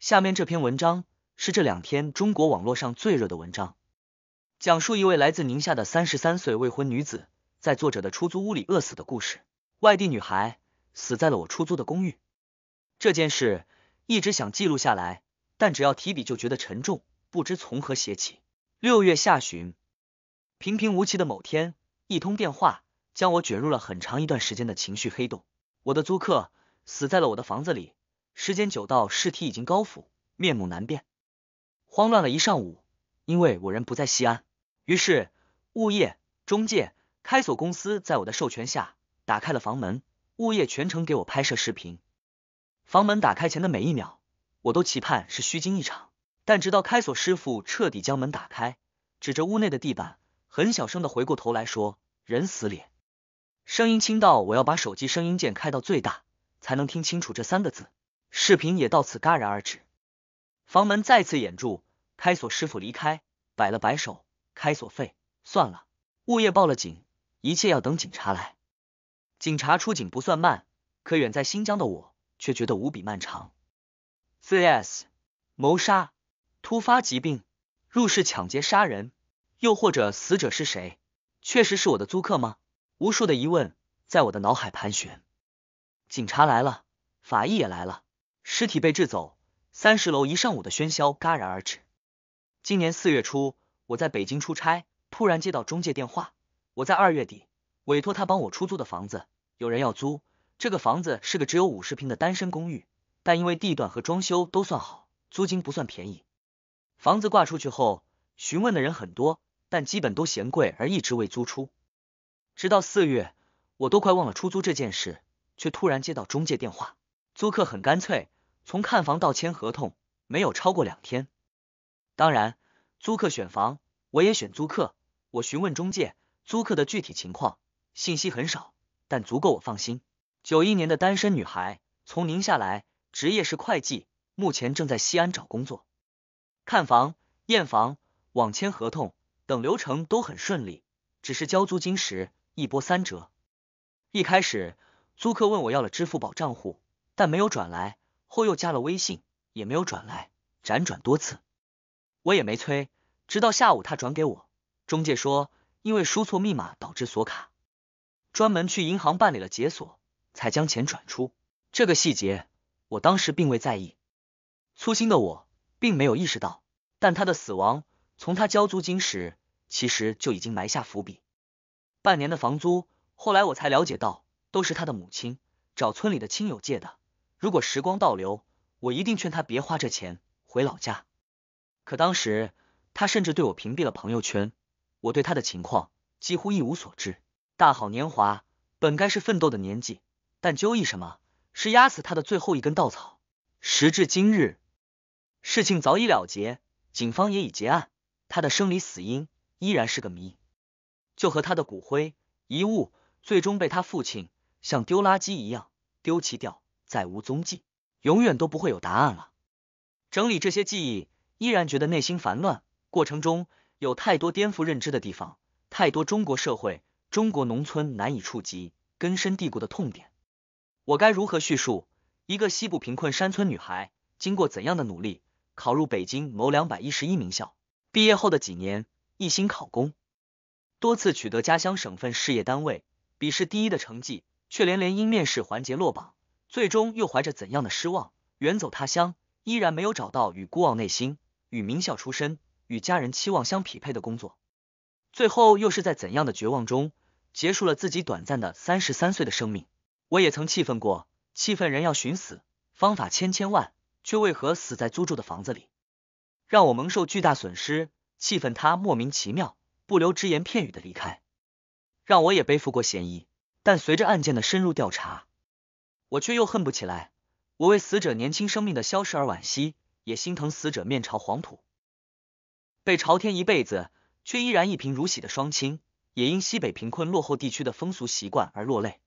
下面这篇文章是这两天中国网络上最热的文章，讲述一位来自宁夏的三十三岁未婚女子在作者的出租屋里饿死的故事。外地女孩死在了我出租的公寓，这件事一直想记录下来，但只要提笔就觉得沉重，不知从何写起。六月下旬，平平无奇的某天，一通电话将我卷入了很长一段时间的情绪黑洞。我的租客死在了我的房子里。时间久到尸体已经高腐，面目难辨。慌乱了一上午，因为我人不在西安，于是物业、中介、开锁公司在我的授权下打开了房门。物业全程给我拍摄视频。房门打开前的每一秒，我都期盼是虚惊一场。但直到开锁师傅彻底将门打开，指着屋内的地板，很小声的回过头来说：“人死脸。”声音轻到我要把手机声音键开到最大，才能听清楚这三个字。视频也到此戛然而止，房门再次掩住，开锁师傅离开，摆了摆手，开锁费算了。物业报了警，一切要等警察来。警察出警不算慢，可远在新疆的我却觉得无比漫长。c s 谋杀、突发疾病、入室抢劫杀人，又或者死者是谁？确实是我的租客吗？无数的疑问在我的脑海盘旋。警察来了，法医也来了。尸体被制走，三十楼一上午的喧嚣戛然而止。今年四月初，我在北京出差，突然接到中介电话。我在二月底委托他帮我出租的房子，有人要租。这个房子是个只有五十平的单身公寓，但因为地段和装修都算好，租金不算便宜。房子挂出去后，询问的人很多，但基本都嫌贵，而一直未租出。直到四月，我都快忘了出租这件事，却突然接到中介电话。租客很干脆。从看房到签合同，没有超过两天。当然，租客选房，我也选租客。我询问中介租客的具体情况，信息很少，但足够我放心。九一年的单身女孩，从宁夏来，职业是会计，目前正在西安找工作。看房、验房、网签合同等流程都很顺利，只是交租金时一波三折。一开始，租客问我要了支付宝账户，但没有转来。后又加了微信，也没有转来，辗转多次，我也没催。直到下午他转给我，中介说因为输错密码导致锁卡，专门去银行办理了解锁，才将钱转出。这个细节我当时并未在意，粗心的我并没有意识到。但他的死亡从他交租金时其实就已经埋下伏笔。半年的房租，后来我才了解到都是他的母亲找村里的亲友借的。如果时光倒流，我一定劝他别花这钱回老家。可当时他甚至对我屏蔽了朋友圈，我对他的情况几乎一无所知。大好年华本该是奋斗的年纪，但究竟什么是压死他的最后一根稻草？时至今日，事情早已了结，警方也已结案，他的生离死因依然是个谜。就和他的骨灰遗物，最终被他父亲像丢垃圾一样丢弃掉。再无踪迹，永远都不会有答案了。整理这些记忆，依然觉得内心烦乱。过程中有太多颠覆认知的地方，太多中国社会、中国农村难以触及、根深蒂固的痛点。我该如何叙述一个西部贫困山村女孩，经过怎样的努力，考入北京某两百一十一名校？毕业后的几年，一心考公，多次取得家乡省份事业单位笔试第一的成绩，却连连因面试环节落榜。最终又怀着怎样的失望远走他乡，依然没有找到与孤傲内心、与名校出身、与家人期望相匹配的工作。最后又是在怎样的绝望中结束了自己短暂的三十三岁的生命？我也曾气愤过，气愤人要寻死，方法千千万，却为何死在租住的房子里，让我蒙受巨大损失；气愤他莫名其妙、不留只言片语的离开，让我也背负过嫌疑。但随着案件的深入调查。我却又恨不起来，我为死者年轻生命的消逝而惋惜，也心疼死者面朝黄土，被朝天一辈子却依然一贫如洗的双亲，也因西北贫困落后地区的风俗习惯而落泪。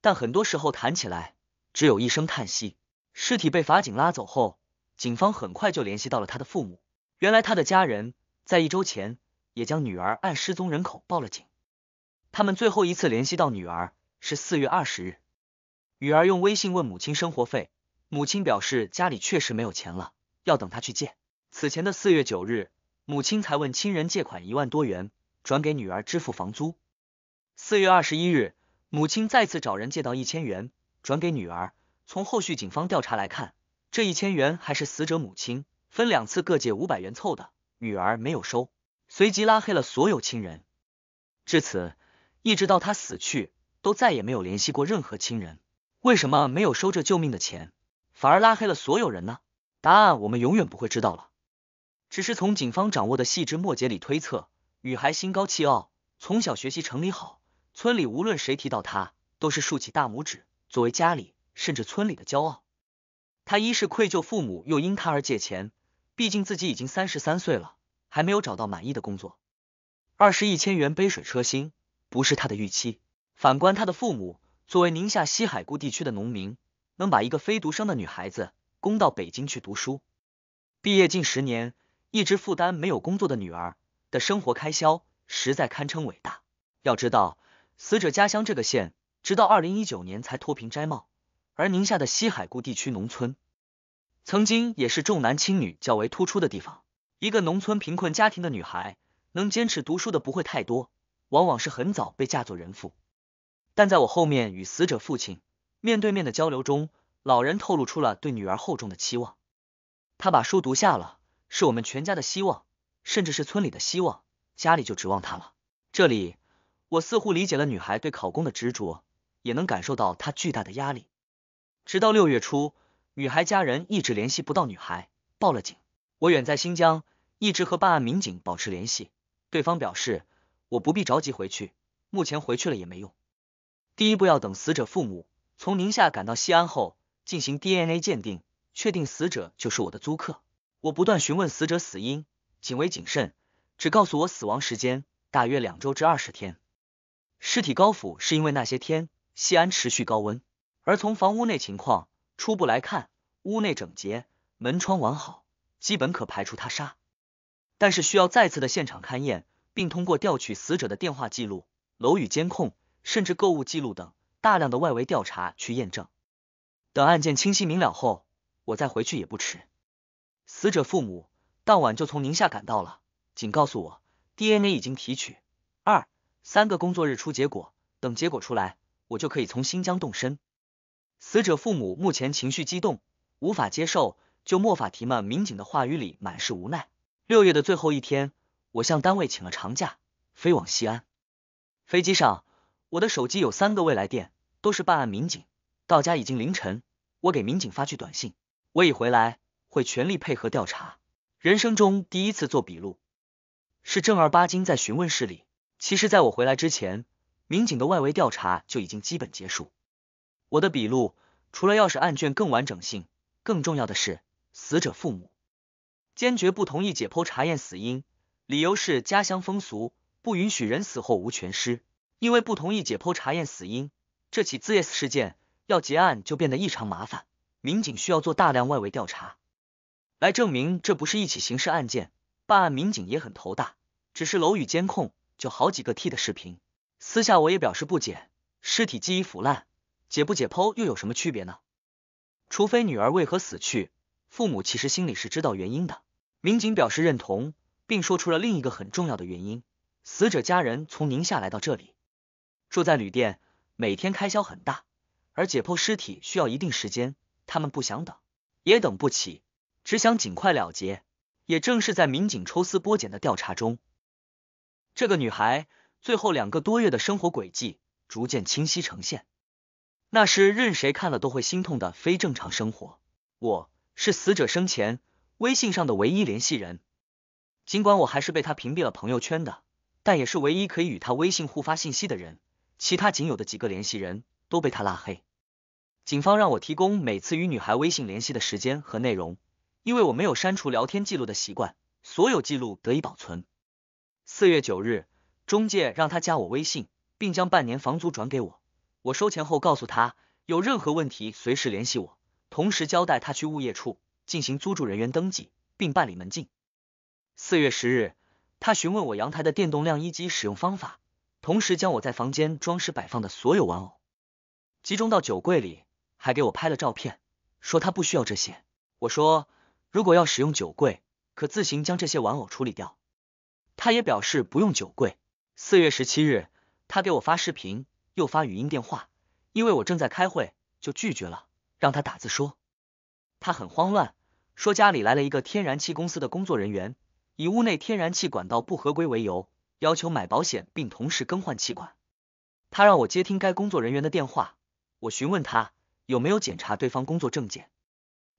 但很多时候谈起来，只有一声叹息。尸体被法警拉走后，警方很快就联系到了他的父母。原来他的家人在一周前也将女儿按失踪人口报了警。他们最后一次联系到女儿是四月二十日。女儿用微信问母亲生活费，母亲表示家里确实没有钱了，要等她去借。此前的四月九日，母亲才问亲人借款一万多元，转给女儿支付房租。四月二十一日，母亲再次找人借到一千元，转给女儿。从后续警方调查来看，这一千元还是死者母亲分两次各借五百元凑的，女儿没有收，随即拉黑了所有亲人。至此，一直到他死去，都再也没有联系过任何亲人。为什么没有收这救命的钱，反而拉黑了所有人呢？答案我们永远不会知道了。只是从警方掌握的细枝末节里推测，女孩心高气傲，从小学习成绩好，村里无论谁提到她，都是竖起大拇指，作为家里甚至村里的骄傲。她一是愧疚父母又因她而借钱，毕竟自己已经三十三岁了，还没有找到满意的工作；二是一千元杯水车薪，不是她的预期。反观她的父母。作为宁夏西海固地区的农民，能把一个非独生的女孩子供到北京去读书，毕业近十年，一直负担没有工作的女儿的生活开销，实在堪称伟大。要知道，死者家乡这个县直到二零一九年才脱贫摘帽，而宁夏的西海固地区农村曾经也是重男轻女较为突出的地方。一个农村贫困家庭的女孩能坚持读书的不会太多，往往是很早被嫁作人妇。但在我后面与死者父亲面对面的交流中，老人透露出了对女儿厚重的期望。他把书读下了，是我们全家的希望，甚至是村里的希望，家里就指望他了。这里，我似乎理解了女孩对考公的执着，也能感受到她巨大的压力。直到六月初，女孩家人一直联系不到女孩，报了警。我远在新疆，一直和办案民警保持联系，对方表示我不必着急回去，目前回去了也没用。第一步要等死者父母从宁夏赶到西安后进行 DNA 鉴定，确定死者就是我的租客。我不断询问死者死因，仅为谨慎，只告诉我死亡时间大约两周至二十天，尸体高腐是因为那些天西安持续高温。而从房屋内情况初步来看，屋内整洁，门窗完好，基本可排除他杀，但是需要再次的现场勘验，并通过调取死者的电话记录、楼宇监控。甚至购物记录等大量的外围调查去验证，等案件清晰明了后，我再回去也不迟。死者父母当晚就从宁夏赶到了，仅告诉我，DNA 已经提取，二三个工作日出结果，等结果出来，我就可以从新疆动身。死者父母目前情绪激动，无法接受，就莫法提嘛。民警的话语里满是无奈。六月的最后一天，我向单位请了长假，飞往西安。飞机上。我的手机有三个未来电，都是办案民警。到家已经凌晨，我给民警发去短信，我已回来，会全力配合调查。人生中第一次做笔录，是正儿八经在询问室里。其实，在我回来之前，民警的外围调查就已经基本结束。我的笔录，除了要使案卷更完整性，更重要的是，死者父母坚决不同意解剖查验死因，理由是家乡风俗不允许人死后无全尸。因为不同意解剖查验死因，这起 ZS 事件要结案就变得异常麻烦。民警需要做大量外围调查，来证明这不是一起刑事案件。办案民警也很头大，只是楼宇监控就好几个 T 的视频。私下我也表示不解，尸体既已腐烂，解不解剖又有什么区别呢？除非女儿为何死去，父母其实心里是知道原因的。民警表示认同，并说出了另一个很重要的原因：死者家人从宁夏来到这里。住在旅店，每天开销很大，而解剖尸体需要一定时间，他们不想等，也等不起，只想尽快了结。也正是在民警抽丝剥茧的调查中，这个女孩最后两个多月的生活轨迹逐渐清晰呈现。那是任谁看了都会心痛的非正常生活。我是死者生前微信上的唯一联系人，尽管我还是被他屏蔽了朋友圈的，但也是唯一可以与他微信互发信息的人。其他仅有的几个联系人都被他拉黑。警方让我提供每次与女孩微信联系的时间和内容，因为我没有删除聊天记录的习惯，所有记录得以保存。四月九日，中介让他加我微信，并将半年房租转给我。我收钱后告诉他，有任何问题随时联系我，同时交代他去物业处进行租住人员登记，并办理门禁。四月十日，他询问我阳台的电动晾衣机使用方法。同时将我在房间装饰摆放的所有玩偶集中到酒柜里，还给我拍了照片，说他不需要这些。我说如果要使用酒柜，可自行将这些玩偶处理掉。他也表示不用酒柜。四月十七日，他给我发视频，又发语音电话，因为我正在开会，就拒绝了，让他打字说。他很慌乱，说家里来了一个天然气公司的工作人员，以屋内天然气管道不合规为由。要求买保险并同时更换气管，他让我接听该工作人员的电话。我询问他有没有检查对方工作证件，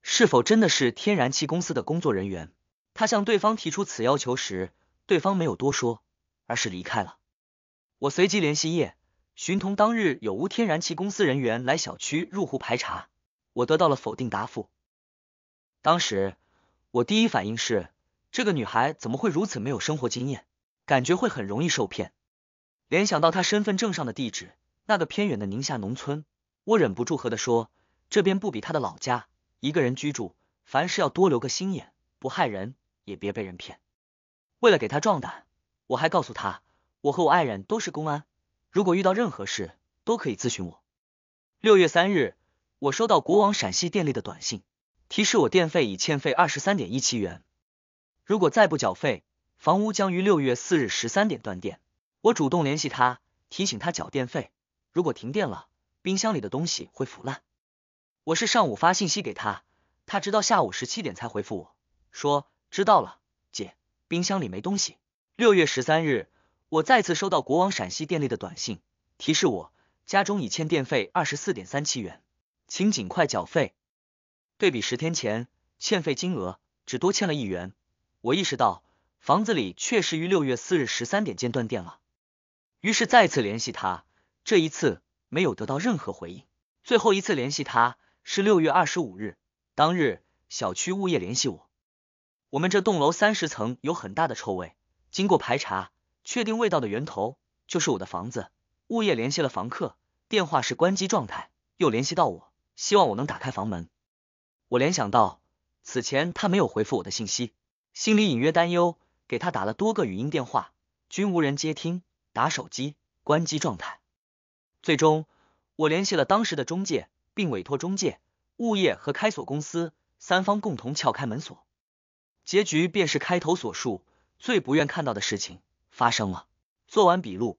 是否真的是天然气公司的工作人员。他向对方提出此要求时，对方没有多说，而是离开了。我随即联系叶寻同，当日有无天然气公司人员来小区入户排查？我得到了否定答复。当时我第一反应是，这个女孩怎么会如此没有生活经验？感觉会很容易受骗，联想到他身份证上的地址那个偏远的宁夏农村，我忍不住和他说：“这边不比他的老家，一个人居住，凡事要多留个心眼，不害人也别被人骗。”为了给他壮胆，我还告诉他：“我和我爱人都是公安，如果遇到任何事都可以咨询我。”六月三日，我收到国网陕西电力的短信，提示我电费已欠费二十三点一七元，如果再不缴费。房屋将于六月四日十三点断电，我主动联系他提醒他缴电费。如果停电了，冰箱里的东西会腐烂。我是上午发信息给他，他直到下午十七点才回复我，说知道了，姐，冰箱里没东西。六月十三日，我再次收到国网陕西电力的短信，提示我家中已欠电费二十四点三七元，请尽快缴费。对比十天前，欠费金额只多欠了一元，我意识到。房子里确实于六月四日十三点间断电了，于是再次联系他，这一次没有得到任何回应。最后一次联系他是六月二十五日，当日小区物业联系我，我们这栋楼三十层有很大的臭味，经过排查，确定味道的源头就是我的房子。物业联系了房客，电话是关机状态，又联系到我，希望我能打开房门。我联想到此前他没有回复我的信息，心里隐约担忧。给他打了多个语音电话，均无人接听。打手机，关机状态。最终，我联系了当时的中介，并委托中介、物业和开锁公司三方共同撬开门锁。结局便是开头所述，最不愿看到的事情发生了。做完笔录，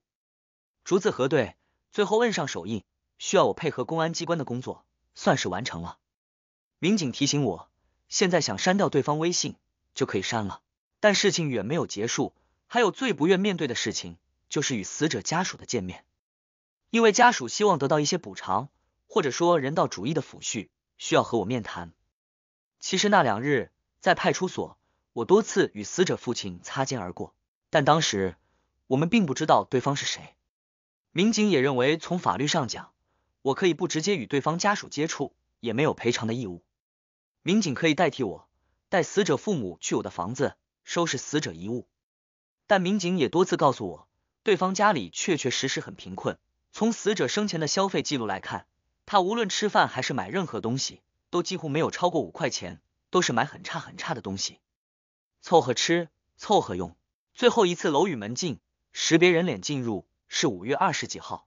逐字核对，最后摁上手印，需要我配合公安机关的工作，算是完成了。民警提醒我，现在想删掉对方微信，就可以删了。但事情远没有结束，还有最不愿面对的事情，就是与死者家属的见面。因为家属希望得到一些补偿，或者说人道主义的抚恤，需要和我面谈。其实那两日，在派出所，我多次与死者父亲擦肩而过，但当时我们并不知道对方是谁。民警也认为，从法律上讲，我可以不直接与对方家属接触，也没有赔偿的义务，民警可以代替我带死者父母去我的房子。收拾死者遗物，但民警也多次告诉我，对方家里确确实实很贫困。从死者生前的消费记录来看，他无论吃饭还是买任何东西，都几乎没有超过五块钱，都是买很差很差的东西，凑合吃，凑合用。最后一次楼宇门禁识别人脸进入是五月二十几号，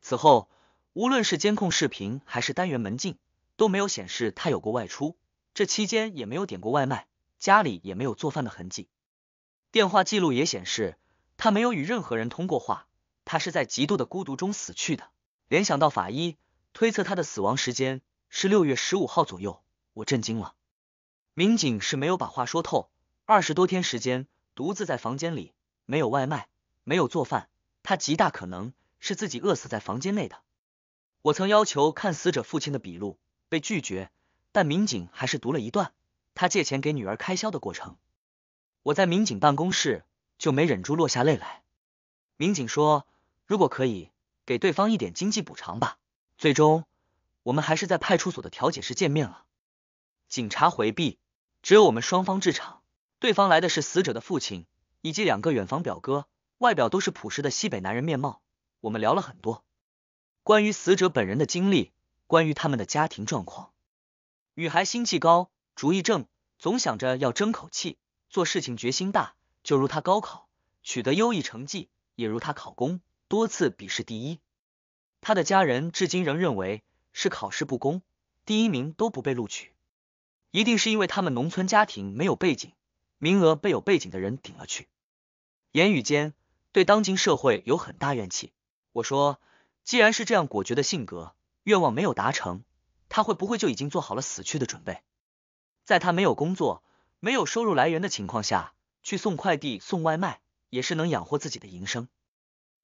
此后无论是监控视频还是单元门禁，都没有显示他有过外出，这期间也没有点过外卖。家里也没有做饭的痕迹，电话记录也显示他没有与任何人通过话，他是在极度的孤独中死去的。联想到法医推测他的死亡时间是六月十五号左右，我震惊了。民警是没有把话说透，二十多天时间独自在房间里，没有外卖，没有做饭，他极大可能是自己饿死在房间内的。我曾要求看死者父亲的笔录，被拒绝，但民警还是读了一段。他借钱给女儿开销的过程，我在民警办公室就没忍住落下泪来。民警说：“如果可以，给对方一点经济补偿吧。”最终，我们还是在派出所的调解室见面了。警察回避，只有我们双方至场。对方来的是死者的父亲以及两个远房表哥，外表都是朴实的西北男人面貌。我们聊了很多关于死者本人的经历，关于他们的家庭状况。女孩心气高。主意正，总想着要争口气，做事情决心大。就如他高考取得优异成绩，也如他考公多次笔试第一。他的家人至今仍认为是考试不公，第一名都不被录取，一定是因为他们农村家庭没有背景，名额被有背景的人顶了去。言语间对当今社会有很大怨气。我说，既然是这样果决的性格，愿望没有达成，他会不会就已经做好了死去的准备？在他没有工作、没有收入来源的情况下，去送快递、送外卖也是能养活自己的营生。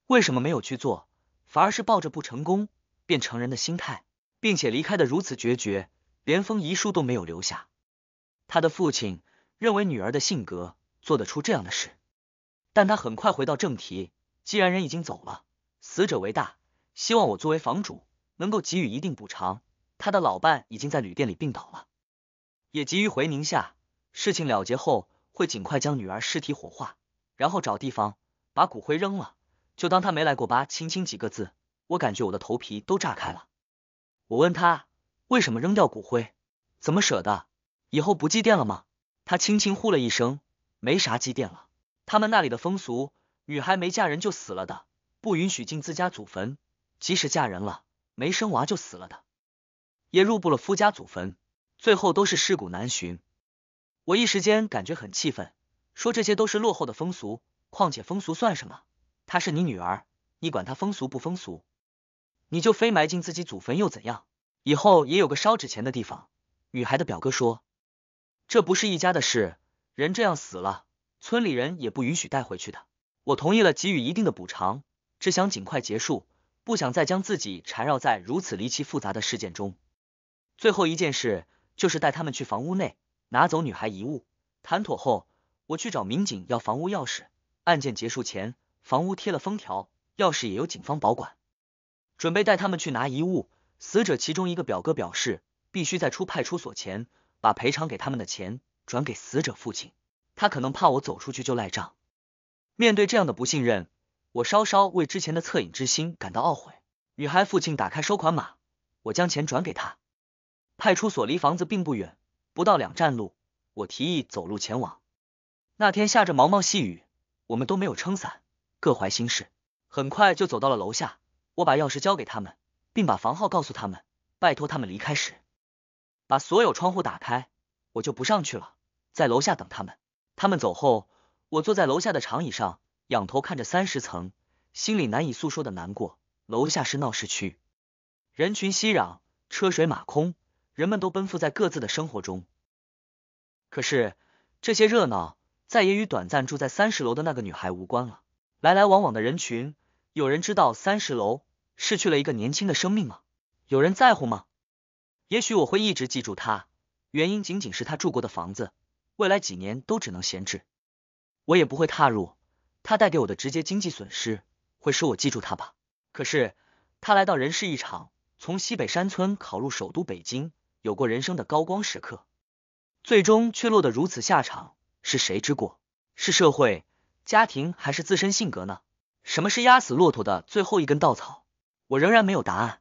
为什么没有去做，反而是抱着不成功便成人的心态，并且离开的如此决绝，连封遗书都没有留下？他的父亲认为女儿的性格做得出这样的事，但他很快回到正题。既然人已经走了，死者为大，希望我作为房主能够给予一定补偿。他的老伴已经在旅店里病倒了。也急于回宁夏，事情了结后会尽快将女儿尸体火化，然后找地方把骨灰扔了，就当她没来过吧。轻轻几个字，我感觉我的头皮都炸开了。我问他为什么扔掉骨灰，怎么舍得？以后不祭奠了吗？他轻轻呼了一声，没啥祭奠了。他们那里的风俗，女孩没嫁人就死了的不允许进自家祖坟，即使嫁人了，没生娃就死了的也入不了夫家祖坟。最后都是尸骨难寻，我一时间感觉很气愤，说这些都是落后的风俗，况且风俗算什么？她是你女儿，你管她风俗不风俗？你就非埋进自己祖坟又怎样？以后也有个烧纸钱的地方。女孩的表哥说：“这不是一家的事，人这样死了，村里人也不允许带回去的。”我同意了，给予一定的补偿，只想尽快结束，不想再将自己缠绕在如此离奇复杂的事件中。最后一件事。就是带他们去房屋内拿走女孩遗物。谈妥后，我去找民警要房屋钥匙。案件结束前，房屋贴了封条，钥匙也由警方保管，准备带他们去拿遗物。死者其中一个表哥表示，必须在出派出所前把赔偿给他们的钱转给死者父亲，他可能怕我走出去就赖账。面对这样的不信任，我稍稍为之前的恻隐之心感到懊悔。女孩父亲打开收款码，我将钱转给他。派出所离房子并不远，不到两站路。我提议走路前往。那天下着毛毛细雨，我们都没有撑伞，各怀心事，很快就走到了楼下。我把钥匙交给他们，并把房号告诉他们，拜托他们离开时把所有窗户打开。我就不上去了，在楼下等他们。他们走后，我坐在楼下的长椅上，仰头看着三十层，心里难以诉说的难过。楼下是闹市区，人群熙攘，车水马空。人们都奔赴在各自的生活中，可是这些热闹再也与短暂住在三十楼的那个女孩无关了。来来往往的人群，有人知道三十楼失去了一个年轻的生命吗？有人在乎吗？也许我会一直记住他，原因仅仅是他住过的房子，未来几年都只能闲置，我也不会踏入。他带给我的直接经济损失会使我记住他吧。可是他来到人世一场，从西北山村考入首都北京。有过人生的高光时刻，最终却落得如此下场，是谁之过？是社会、家庭，还是自身性格呢？什么是压死骆驼的最后一根稻草？我仍然没有答案。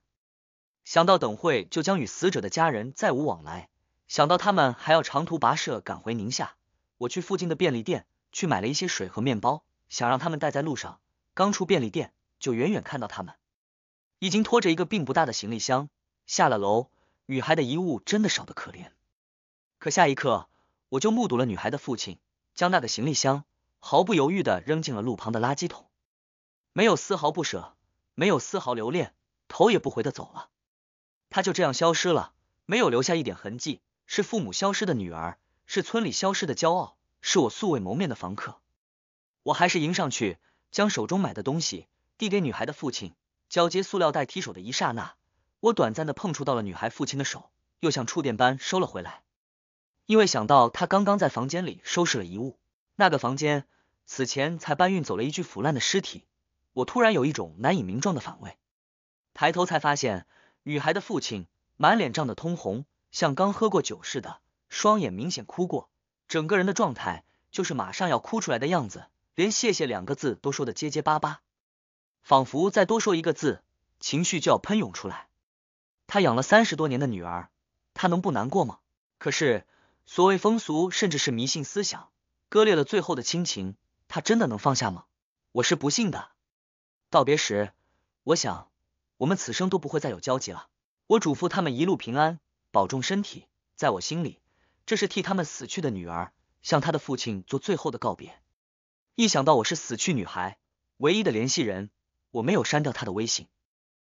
想到等会就将与死者的家人再无往来，想到他们还要长途跋涉赶回宁夏，我去附近的便利店去买了一些水和面包，想让他们带在路上。刚出便利店，就远远看到他们已经拖着一个并不大的行李箱下了楼。女孩的遗物真的少得可怜，可下一刻，我就目睹了女孩的父亲将那个行李箱毫不犹豫的扔进了路旁的垃圾桶，没有丝毫不舍，没有丝毫留恋，头也不回的走了。他就这样消失了，没有留下一点痕迹。是父母消失的女儿，是村里消失的骄傲，是我素未谋面的房客。我还是迎上去，将手中买的东西递给女孩的父亲，交接塑料袋提手的一刹那。我短暂的碰触到了女孩父亲的手，又像触电般收了回来，因为想到他刚刚在房间里收拾了遗物，那个房间此前才搬运走了一具腐烂的尸体，我突然有一种难以名状的反胃。抬头才发现，女孩的父亲满脸涨得通红，像刚喝过酒似的，双眼明显哭过，整个人的状态就是马上要哭出来的样子，连“谢谢”两个字都说得结结巴巴，仿佛再多说一个字，情绪就要喷涌出来。他养了三十多年的女儿，他能不难过吗？可是所谓风俗，甚至是迷信思想，割裂了最后的亲情，他真的能放下吗？我是不信的。道别时，我想我们此生都不会再有交集了。我嘱咐他们一路平安，保重身体。在我心里，这是替他们死去的女儿向她的父亲做最后的告别。一想到我是死去女孩唯一的联系人，我没有删掉她的微信。